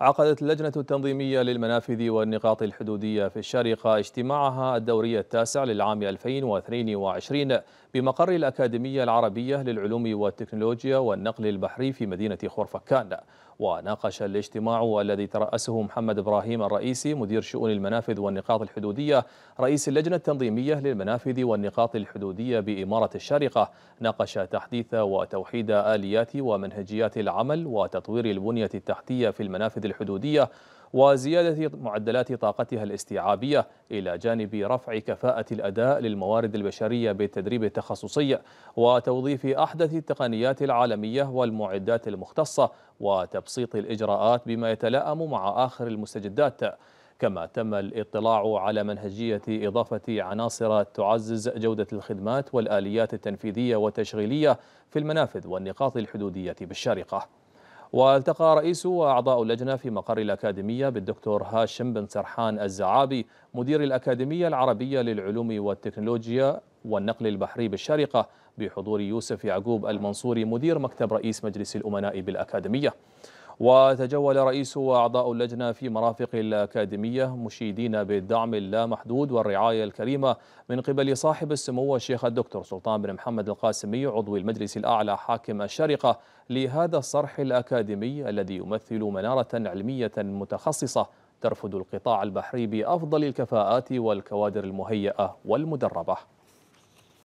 عقدت اللجنة التنظيمية للمنافذ والنقاط الحدودية في الشارقة اجتماعها الدوري التاسع للعام 2022 بمقر الأكاديمية العربية للعلوم والتكنولوجيا والنقل البحري في مدينة خرفكان وناقش الاجتماع الذي ترأسه محمد إبراهيم الرئيسي مدير شؤون المنافذ والنقاط الحدودية رئيس اللجنة التنظيمية للمنافذ والنقاط الحدودية بإمارة الشارقة ناقش تحديث وتوحيد آليات ومنهجيات العمل وتطوير البنية التحتية في المنافذ الحدودية وزيادة معدلات طاقتها الاستيعابية إلى جانب رفع كفاءة الأداء للموارد البشرية بالتدريب التخصصي وتوظيف أحدث التقنيات العالمية والمعدات المختصة وتبسيط الإجراءات بما يتلائم مع آخر المستجدات كما تم الاطلاع على منهجية إضافة عناصر تعزز جودة الخدمات والآليات التنفيذية والتشغيلية في المنافذ والنقاط الحدودية بالشارقة والتقى رئيس وأعضاء اللجنة في مقر الأكاديمية بالدكتور هاشم بن سرحان الزعابي مدير الأكاديمية العربية للعلوم والتكنولوجيا والنقل البحري بالشارقة بحضور يوسف يعقوب المنصوري مدير مكتب رئيس مجلس الأمناء بالأكاديمية وتجول رئيس وأعضاء اللجنة في مرافق الأكاديمية مشيدين بالدعم اللامحدود والرعاية الكريمة من قبل صاحب السمو الشيخ الدكتور سلطان بن محمد القاسمي عضو المجلس الأعلى حاكم الشارقة لهذا الصرح الأكاديمي الذي يمثل منارة علمية متخصصة ترفد القطاع البحري بأفضل الكفاءات والكوادر المهيئة والمدربة